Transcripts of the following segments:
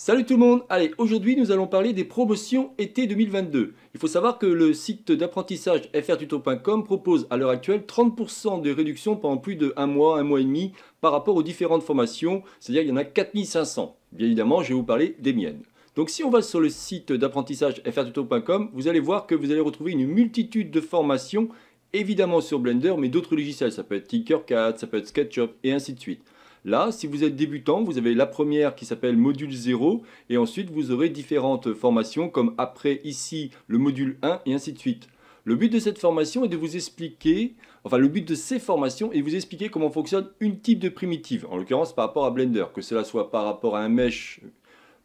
Salut tout le monde Allez, aujourd'hui nous allons parler des promotions été 2022. Il faut savoir que le site d'apprentissage frtuto.com propose à l'heure actuelle 30% de réduction pendant plus de un mois, un mois et demi par rapport aux différentes formations, c'est-à-dire il y en a 4500. Bien évidemment, je vais vous parler des miennes. Donc si on va sur le site d'apprentissage frtuto.com, vous allez voir que vous allez retrouver une multitude de formations, évidemment sur Blender, mais d'autres logiciels, ça peut être Tinkercad, ça peut être SketchUp et ainsi de suite. Là, si vous êtes débutant, vous avez la première qui s'appelle module 0 et ensuite vous aurez différentes formations comme après ici le module 1 et ainsi de suite. Le but de cette formation est de vous expliquer, enfin le but de ces formations est de vous expliquer comment fonctionne une type de primitive, en l'occurrence par rapport à Blender, que cela soit par rapport à un mesh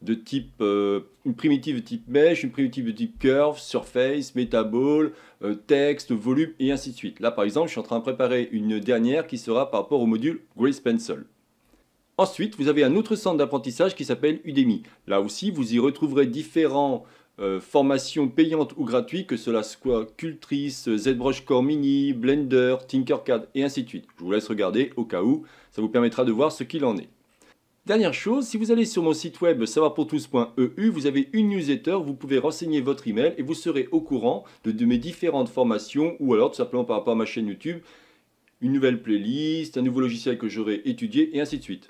de type, euh, une primitive de type mesh, une primitive de type curve, surface, metaball, euh, texte, volume et ainsi de suite. Là par exemple, je suis en train de préparer une dernière qui sera par rapport au module Grace Pencil. Ensuite, vous avez un autre centre d'apprentissage qui s'appelle Udemy. Là aussi, vous y retrouverez différentes euh, formations payantes ou gratuites, que cela soit Cultrice, ZBrush Core Mini, Blender, Tinkercad et ainsi de suite. Je vous laisse regarder au cas où, ça vous permettra de voir ce qu'il en est. Dernière chose, si vous allez sur mon site web savoirpourtous.eu, vous avez une newsletter, vous pouvez renseigner votre email et vous serez au courant de mes différentes formations ou alors tout simplement par rapport à ma chaîne YouTube, une nouvelle playlist, un nouveau logiciel que j'aurai étudié et ainsi de suite.